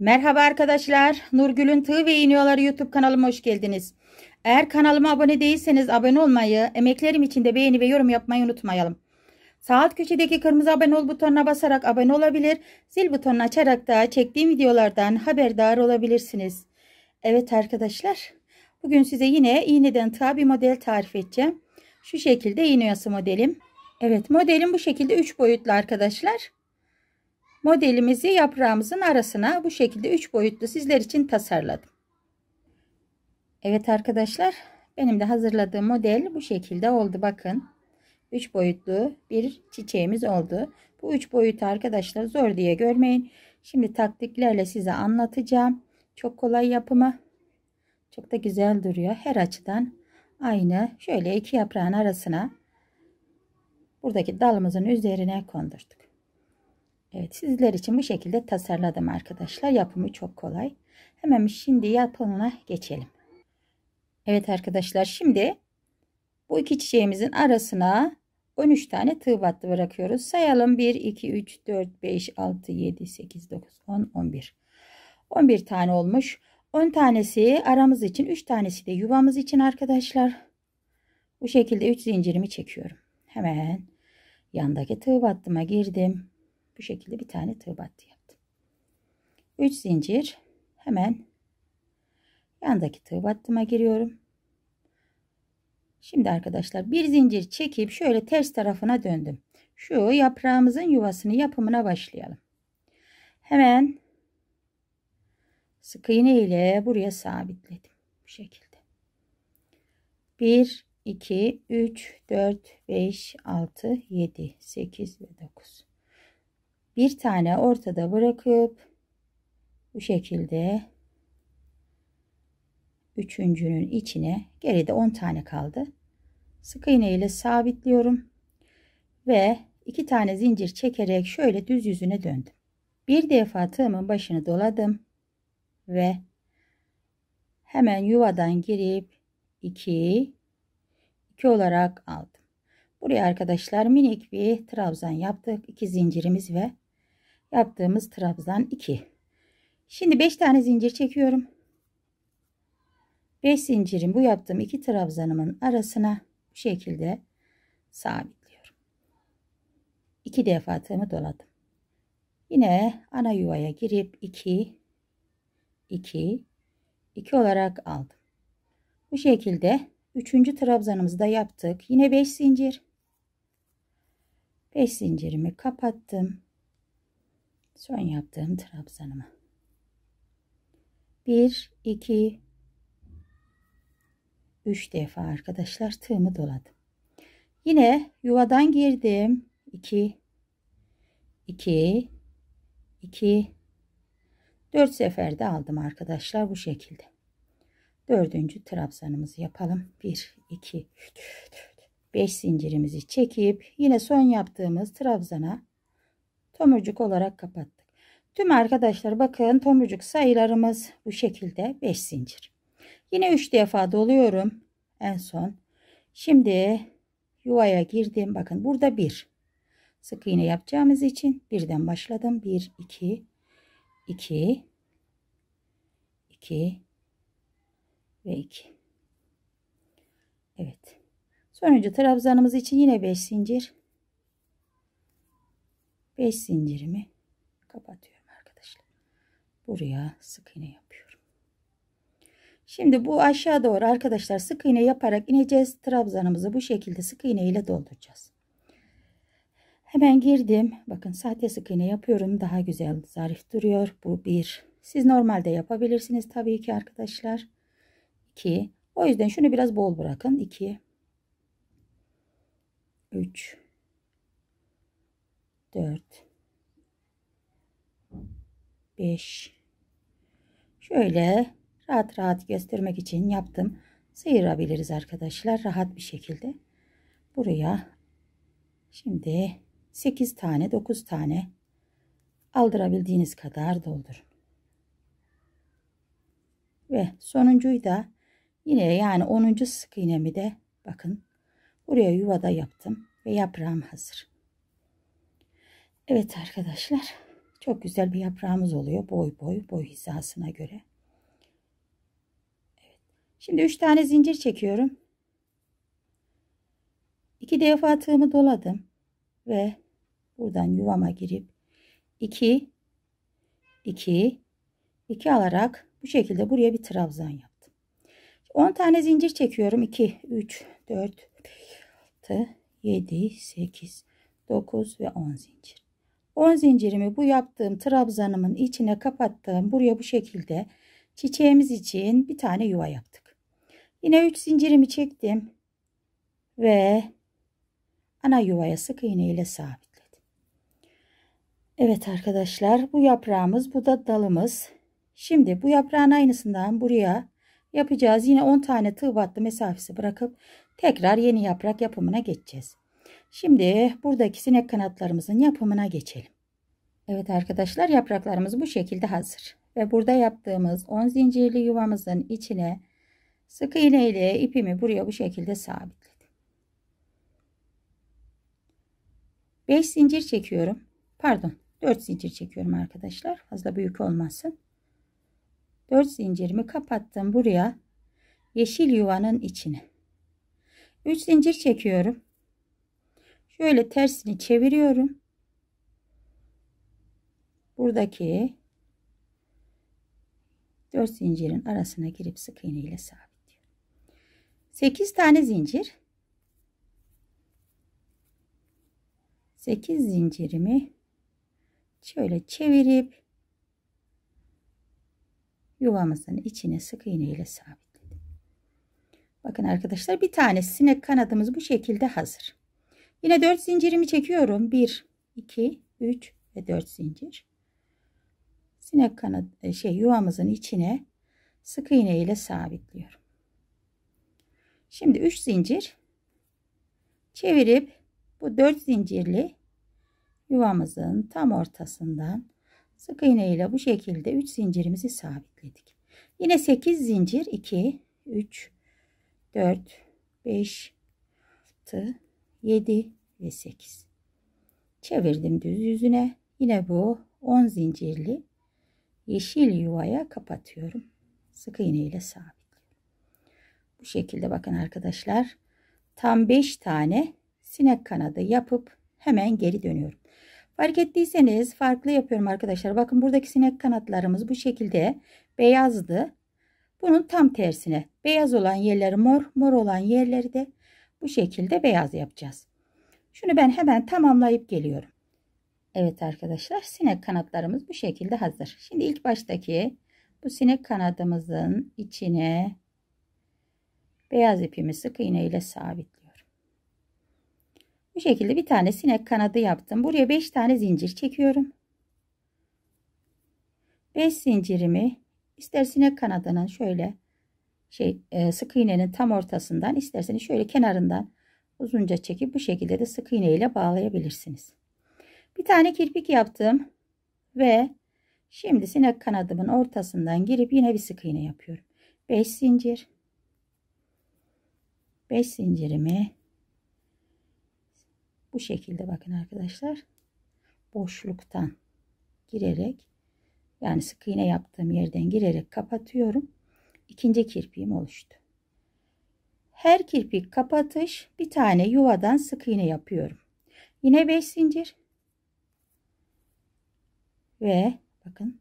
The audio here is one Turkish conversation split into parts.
Merhaba arkadaşlar. Nurgül'ün Tığ ve İğniyorları YouTube kanalıma hoş geldiniz. Eğer kanalıma abone değilseniz abone olmayı, emeklerim için de beğeni ve yorum yapmayı unutmayalım. Sağ alt köşedeki kırmızı abone ol butonuna basarak abone olabilir, zil butonunu açarak da çektiğim videolardan haberdar olabilirsiniz. Evet arkadaşlar, bugün size yine iğneden tığa bir model tarif edeceğim. Şu şekilde iğne yası modelim. Evet modelim bu şekilde 3 boyutlu arkadaşlar. Modelimizi yaprağımızın arasına bu şekilde 3 boyutlu sizler için tasarladım. Evet arkadaşlar benim de hazırladığım model bu şekilde oldu bakın. 3 boyutlu bir çiçeğimiz oldu. Bu 3 boyutu arkadaşlar zor diye görmeyin. Şimdi taktiklerle size anlatacağım. Çok kolay yapımı. Çok da güzel duruyor. Her açıdan aynı. Şöyle iki yaprağın arasına buradaki dalımızın üzerine kondurduk. Evet sizler için bu şekilde tasarladım arkadaşlar. Yapımı çok kolay. Hemen şimdi yapımına geçelim. Evet arkadaşlar şimdi bu iki çiçeğimizin arasına 13 tane tığ battı bırakıyoruz. Sayalım 1, 2, 3, 4, 5, 6, 7, 8, 9, 10, 11. 11 tane olmuş. 10 tanesi aramız için 3 tanesi de yuvamız için arkadaşlar. Bu şekilde 3 zincirimi çekiyorum. Hemen yandaki tığ battıma girdim. Bu şekilde bir tane tığ battı yaptım. 3 zincir hemen yandaki tığ battıma giriyorum. Şimdi arkadaşlar bir zincir çekip şöyle ters tarafına döndüm. Şu yaprağımızın yuvasını yapımına başlayalım. Hemen sık iğne ile buraya sabitledim. Bu şekilde. 1, 2, 3, 4, 5, 6, 7, 8 ve 9 bir tane ortada bırakıp bu şekilde üçüncünün içine geride 10 tane kaldı. Sık iğne ile sabitliyorum ve iki tane zincir çekerek şöyle düz yüzüne döndüm. Bir defa tığımın başını doladım ve hemen yuvadan girip 2 2 olarak aldım. Buraya arkadaşlar minik bir trabzan yaptık. 2 zincirimiz ve yaptığımız trabzan 2 şimdi 5 tane zincir çekiyorum 5 zincirin bu yaptığım iki trabzanımın arasına bu şekilde sabitliyorum 2 defa tığımı doladım yine ana yuvaya girip 2 2 2 olarak aldım bu şekilde üçüncü trabzanımızda yaptık yine 5 zincir 5 zincirimi kapattım son yaptığım trabzanımı. 1 2 3 defa arkadaşlar tığımı doladım. Yine yuvadan girdim. 2 2 2 4 seferde aldım arkadaşlar bu şekilde. Dördüncü trabzanımızı yapalım. 1 2 3 4 5 zincirimizi çekip yine son yaptığımız trabzana tomurcuk olarak kapattık. Tüm arkadaşlar bakın tomurcuk sayılarımız bu şekilde 5 zincir. Yine 3 defa doluyorum en son. Şimdi yuvaya girdim. Bakın burada 1. Sık iğne yapacağımız için birden başladım. 1 2 2 2 ve 2. Evet. Sonuncu trabzanımız için yine 5 zincir. 5 zincirimi kapatıyorum arkadaşlar. Buraya sık iğne yapıyorum. Şimdi bu aşağı doğru arkadaşlar sık iğne yaparak ineceğiz. Trabzanımızı bu şekilde sık iğne ile dolduracağız. Hemen girdim. Bakın sahte sık iğne yapıyorum. Daha güzel zarif duruyor. Bu bir. Siz normalde yapabilirsiniz tabii ki arkadaşlar. 2. O yüzden şunu biraz bol bırakın. 2. 3. 4 5 şöyle rahat rahat göstermek için yaptım sıyırabiliriz arkadaşlar rahat bir şekilde buraya şimdi 8 tane 9 tane aldırabildiğiniz kadar doldurun ve sonuncuyu da yine yani 10. sık iğnemi de bakın buraya yuvada yaptım ve yaprağım hazır Evet arkadaşlar. Çok güzel bir yaprağımız oluyor. Boy boy boy hizasına göre. Evet. Şimdi 3 tane zincir çekiyorum. 2 defa tığımı doladım. Ve buradan yuvama girip 2 2 2 alarak bu şekilde buraya bir trabzan yaptım. 10 tane zincir çekiyorum. 2 3 4 6 7 8 9 ve 10 zincir. 10 zincirimi bu yaptığım trabzanımın içine kapattığım buraya bu şekilde çiçeğimiz için bir tane yuva yaptık. Yine 3 zincirimi çektim ve ana yuvaya sık iğne ile sabitledim. Evet arkadaşlar bu yaprağımız bu da dalımız. Şimdi bu yaprağın aynısından buraya yapacağız. Yine 10 tane tığ battı mesafesi bırakıp tekrar yeni yaprak yapımına geçeceğiz. Şimdi buradaki sinek kanatlarımızın yapımına geçelim. Evet arkadaşlar yapraklarımız bu şekilde hazır. Ve burada yaptığımız 10 zincirli yuvamızın içine sık iğne ile ipimi buraya bu şekilde sabitledim. 5 zincir çekiyorum. Pardon 4 zincir çekiyorum arkadaşlar. Fazla büyük olmasın. 4 zincirimi kapattım buraya. Yeşil yuvanın içine. 3 zincir çekiyorum. Şöyle tersini çeviriyorum. Buradaki 4 zincirin arasına girip sık iğne ile sabitliyorum. 8 tane zincir 8 zincirimi şöyle çevirip yuvamızın içine sık iğne ile sabitledim. Bakın arkadaşlar bir tane sinek kanadımız bu şekilde hazır. Yine 4 zincirimi çekiyorum. 1, 2, 3 ve 4 zincir. Sinek kanat, e, şey yuvamızın içine sık iğne ile sabitliyorum. Şimdi 3 zincir çevirip bu 4 zincirli yuvamızın tam ortasından sık iğne ile bu şekilde 3 zincirimizi sabitledik. Yine 8 zincir 2 3 4 5 6 7 ve 8. Çevirdim düz yüzüne. Yine bu 10 zincirli yeşil yuvaya kapatıyorum. Sık iğne ile sabitliyorum. Bu şekilde bakın arkadaşlar. Tam 5 tane sinek kanadı yapıp hemen geri dönüyorum. Fark ettiyseniz farklı yapıyorum arkadaşlar. Bakın buradaki sinek kanatlarımız bu şekilde beyazdı. Bunun tam tersine beyaz olan yerleri mor, mor olan yerleri de bu şekilde beyaz yapacağız. Şunu ben hemen tamamlayıp geliyorum. Evet arkadaşlar sinek kanatlarımız bu şekilde hazır. Şimdi ilk baştaki bu sinek kanadımızın içine beyaz ipimi sık iğne ile sabitliyorum. Bu şekilde bir tane sinek kanadı yaptım. Buraya 5 tane zincir çekiyorum. 5 zincirimi ister sinek kanadının şöyle şey e, sık iğnenin tam ortasından isterseniz şöyle kenarından uzunca çekip bu şekilde de sık iğne ile bağlayabilirsiniz. Bir tane kirpik yaptım ve şimdi sinek kanadımın ortasından girip yine bir sık iğne yapıyorum. 5 zincir 5 zincirimi bu şekilde bakın arkadaşlar boşluktan girerek yani sık iğne yaptığım yerden girerek kapatıyorum ikinci kirpiğim oluştu. Her kirpik kapatış bir tane yuvadan sık iğne yapıyorum. Yine 5 zincir. Ve bakın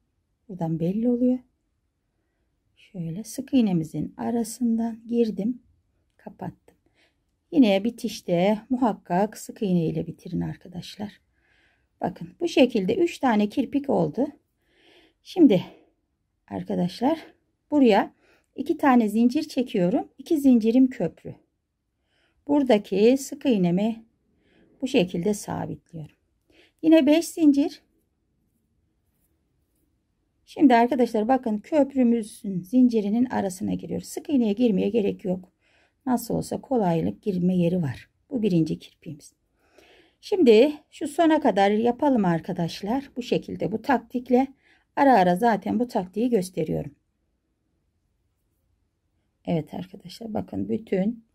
buradan belli oluyor. Şöyle sık iğnemizin arasından girdim, kapattım. Yine bitişte muhakkak sık iğne ile bitirin arkadaşlar. Bakın bu şekilde 3 tane kirpik oldu. Şimdi arkadaşlar buraya 2 tane zincir çekiyorum. 2 zincirim köprü. Buradaki sık iğnemi bu şekilde sabitliyorum. Yine 5 zincir. Şimdi arkadaşlar bakın köprümüzün zincirinin arasına giriyoruz. Sık iğneye girmeye gerek yok. Nasıl olsa kolaylık girme yeri var. Bu birinci kirpiğimiz. Şimdi şu sona kadar yapalım arkadaşlar. Bu şekilde bu taktikle ara ara zaten bu taktiği gösteriyorum. Evet arkadaşlar bakın bütün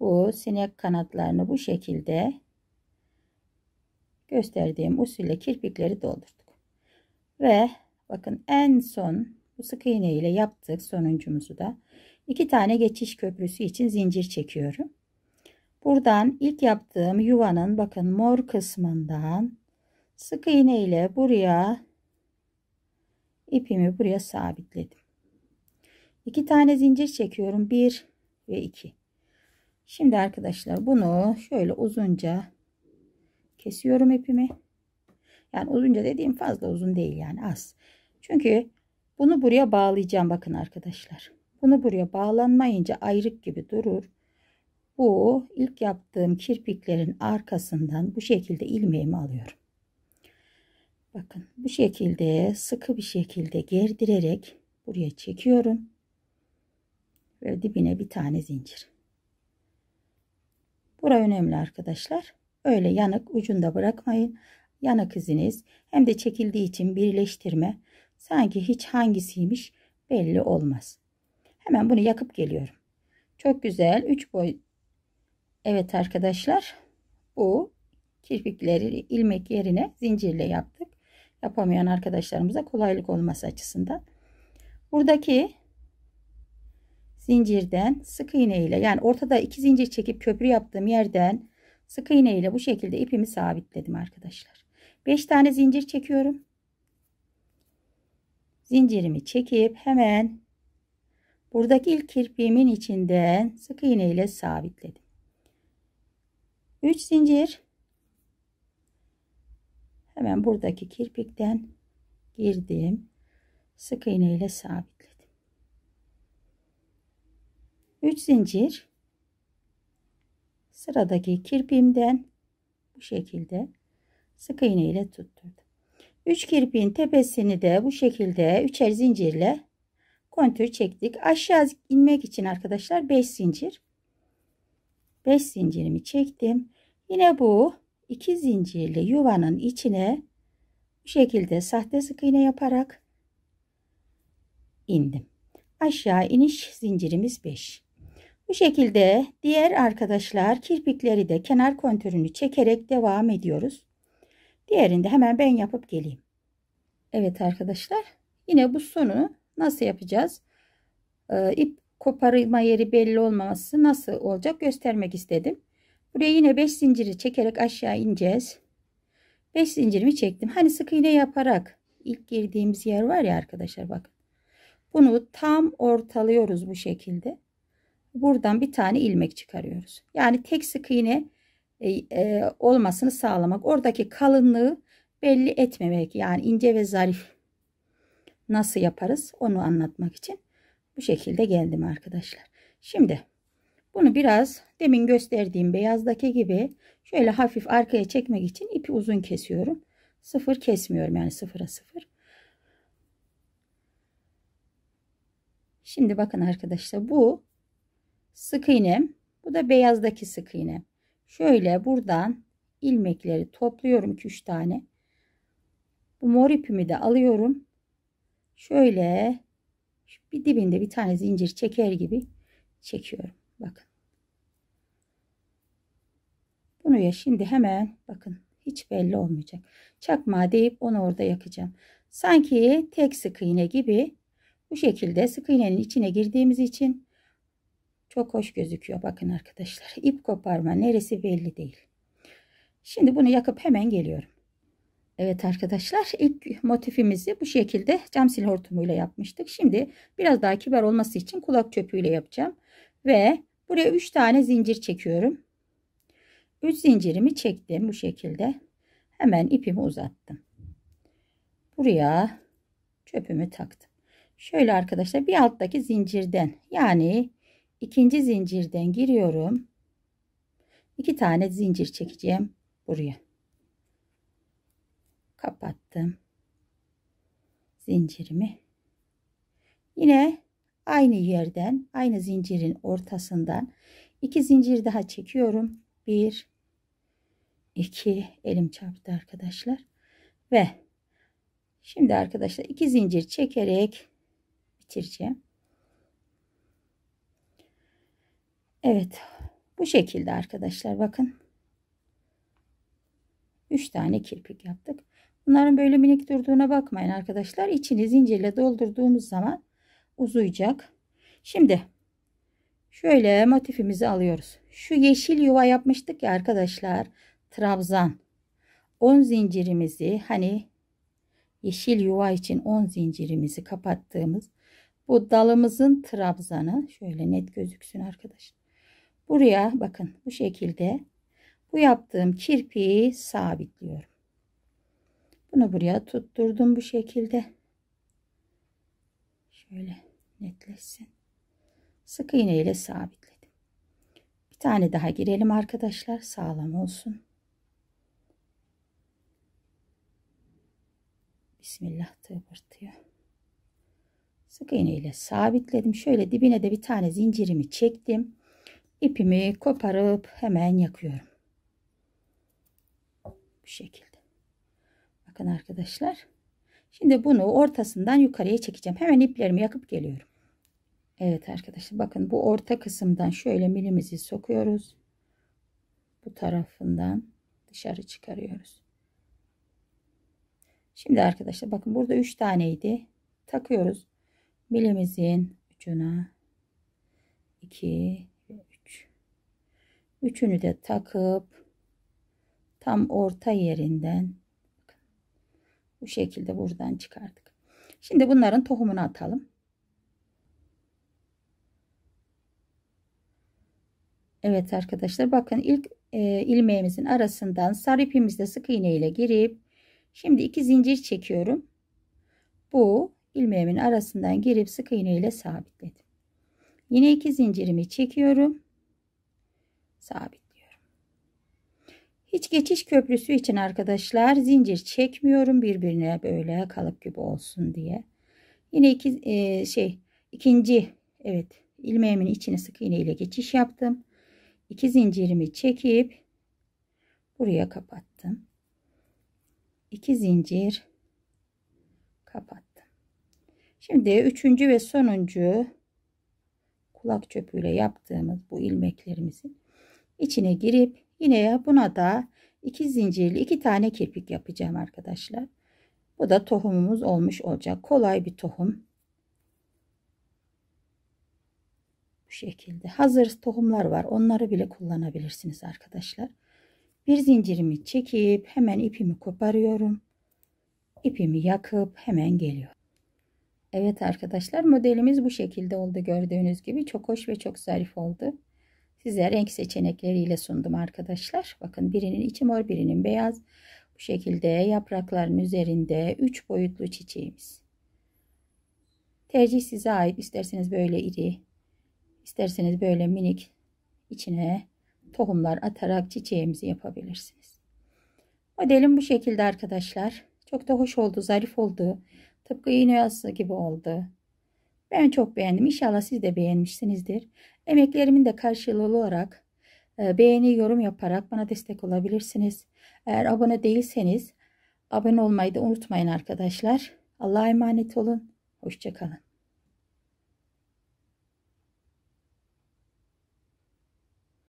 bu sinek kanatlarını bu şekilde gösterdiğim usulle kirpikleri doldurduk. Ve bakın en son bu sık iğne ile yaptık sonuncumuzu da. iki tane geçiş köprüsü için zincir çekiyorum. Buradan ilk yaptığım yuvanın bakın mor kısmından sık iğne ile buraya ipimi buraya sabitledim. 2 tane zincir çekiyorum. bir ve iki. Şimdi arkadaşlar bunu şöyle uzunca kesiyorum ipimi. Yani uzunca dediğim fazla uzun değil yani az. Çünkü bunu buraya bağlayacağım bakın arkadaşlar. Bunu buraya bağlanmayınca ayrık gibi durur. Bu ilk yaptığım kirpiklerin arkasından bu şekilde ilmeğimi alıyorum. Bakın bu şekilde sıkı bir şekilde gerdirerek buraya çekiyorum ve dibine bir tane zincir. Bura önemli arkadaşlar. Öyle yanık ucunda bırakmayın. Yanık iziniz hem de çekildiği için birleştirme sanki hiç hangisiymiş belli olmaz. Hemen bunu yakıp geliyorum. Çok güzel 3 boy. Evet arkadaşlar bu kirpikleri ilmek yerine zincirle yaptık. Yapamayan arkadaşlarımıza kolaylık olması açısından. Buradaki zincirden sık iğne ile yani ortada iki zincir çekip köprü yaptığım yerden sık iğne ile bu şekilde ipimi sabitledim arkadaşlar. 5 tane zincir çekiyorum. Zincirimi çekip hemen buradaki ilk kirpiğimin içinden sık iğne ile sabitledim. 3 zincir hemen buradaki kirpikten girdim. Sık iğne ile sabitledim. 3 zincir sıradaki kirpiğimden bu şekilde sık iğne ile tutturdum. 3 kirpiğin tepesini de bu şekilde üçer zincirle kontür çektik. Aşağı inmek için arkadaşlar 5 zincir. 5 zincirimi çektim. Yine bu 2 zincirli yuvanın içine bu şekilde sahte sık iğne yaparak indim. Aşağı iniş zincirimiz 5. Bu şekilde diğer arkadaşlar kirpikleri de kenar kontürünü çekerek devam ediyoruz. Diğerini de hemen ben yapıp geleyim. Evet arkadaşlar yine bu sonu nasıl yapacağız? Ee, ip koparılma yeri belli olmaması nasıl olacak göstermek istedim. Buraya yine 5 zinciri çekerek aşağı ineceğiz. 5 zincirimi çektim. Hani sık iğne yaparak ilk girdiğimiz yer var ya arkadaşlar bakın. Bunu tam ortalıyoruz bu şekilde buradan bir tane ilmek çıkarıyoruz. Yani tek sık iğne e, e, olmasını sağlamak. Oradaki kalınlığı belli etmemek. Yani ince ve zarif nasıl yaparız onu anlatmak için bu şekilde geldim arkadaşlar. Şimdi bunu biraz demin gösterdiğim beyazdaki gibi şöyle hafif arkaya çekmek için ipi uzun kesiyorum. Sıfır kesmiyorum yani sıfıra sıfır. Şimdi bakın arkadaşlar bu sık iğnem. Bu da beyazdaki sık iğnem. Şöyle buradan ilmekleri topluyorum 2-3 tane. Bu mor ipimi de alıyorum. Şöyle bir dibinde bir tane zincir çeker gibi çekiyorum. Bakın. Bunu ya şimdi hemen bakın hiç belli olmayacak. Çakma deyip onu orada yakacağım. Sanki tek sık iğne gibi bu şekilde sık iğnenin içine girdiğimiz için çok hoş gözüküyor bakın arkadaşlar. İp koparma neresi belli değil. Şimdi bunu yakıp hemen geliyorum. Evet arkadaşlar ilk motifimizi bu şekilde cam sil hortumuyla yapmıştık. Şimdi biraz daha kibar olması için kulak çöpüyle yapacağım. Ve buraya 3 tane zincir çekiyorum. 3 zincirimi çektim bu şekilde. Hemen ipimi uzattım. Buraya çöpümü taktım. Şöyle arkadaşlar bir alttaki zincirden yani ikinci zincirden giriyorum. İki tane zincir çekeceğim buraya. Kapattım. Zincirimi. Yine aynı yerden, aynı zincirin ortasından iki zincir daha çekiyorum. Bir, iki elim çarptı arkadaşlar. Ve şimdi arkadaşlar iki zincir çekerek bitireceğim. Evet. Bu şekilde arkadaşlar bakın. 3 tane kirpik yaptık. Bunların böyle minik durduğuna bakmayın arkadaşlar. İçini zincirle doldurduğumuz zaman uzayacak. Şimdi şöyle motifimizi alıyoruz. Şu yeşil yuva yapmıştık ya arkadaşlar. Trabzan. 10 zincirimizi hani yeşil yuva için 10 zincirimizi kapattığımız bu dalımızın trabzanı şöyle net gözüksün arkadaşlar. Buraya bakın bu şekilde bu yaptığım kirpiği sabitliyorum. Bunu buraya tutturdum bu şekilde. Şöyle netleşsin. Sık iğne ile sabitledim. Bir tane daha girelim arkadaşlar sağlam olsun. Bismillah tıpırtıyor. Sık iğne ile sabitledim. Şöyle dibine de bir tane zincirimi çektim ipimi koparıp hemen yakıyorum. Bu şekilde. Bakın arkadaşlar. Şimdi bunu ortasından yukarıya çekeceğim. Hemen iplerimi yakıp geliyorum. Evet arkadaşlar bakın bu orta kısımdan şöyle milimizi sokuyoruz. Bu tarafından dışarı çıkarıyoruz. Şimdi arkadaşlar bakın burada 3 taneydi. Takıyoruz. Milimizin ucuna 2 Üçünü de takıp tam orta yerinden bu şekilde buradan çıkardık. Şimdi bunların tohumunu atalım. Evet arkadaşlar bakın ilk e, ilmeğimizin arasından sarı ipimizle sık iğne ile girip şimdi iki zincir çekiyorum. Bu ilmeğimin arasından girip sık iğne ile sabitledim. Yine iki zincirimi çekiyorum sabitliyorum. Hiç geçiş köprüsü için arkadaşlar zincir çekmiyorum birbirine böyle kalıp gibi olsun diye. Yine iki e, şey ikinci evet ilmeğimin içine sık iğne ile geçiş yaptım. İki zincirimi çekip buraya kapattım. İki zincir kapattım. Şimdi üçüncü ve sonuncu kulak çöpüyle yaptığımız bu ilmeklerimizin içine girip yine buna da iki zincirli iki tane kirpik yapacağım arkadaşlar. Bu da tohumumuz olmuş olacak. Kolay bir tohum. Bu şekilde. Hazır tohumlar var. Onları bile kullanabilirsiniz arkadaşlar. Bir zincirimi çekip hemen ipimi koparıyorum. İpimi yakıp hemen geliyor. Evet arkadaşlar modelimiz bu şekilde oldu gördüğünüz gibi çok hoş ve çok zarif oldu size renk seçenekleriyle sundum arkadaşlar. Bakın birinin içi mor birinin beyaz. Bu şekilde yaprakların üzerinde 3 boyutlu çiçeğimiz. Tercih size ait. İsterseniz böyle iri, isterseniz böyle minik içine tohumlar atarak çiçeğimizi yapabilirsiniz. Modelim bu şekilde arkadaşlar. Çok da hoş oldu, zarif oldu. Tıpkı iğne oyası gibi oldu. Ben çok beğendim. İnşallah siz de beğenmişsinizdir. Emeklerimin de karşılığı olarak e, beğeni, yorum yaparak bana destek olabilirsiniz. Eğer abone değilseniz abone olmayı da unutmayın arkadaşlar. Allah'a emanet olun. Hoşçakalın.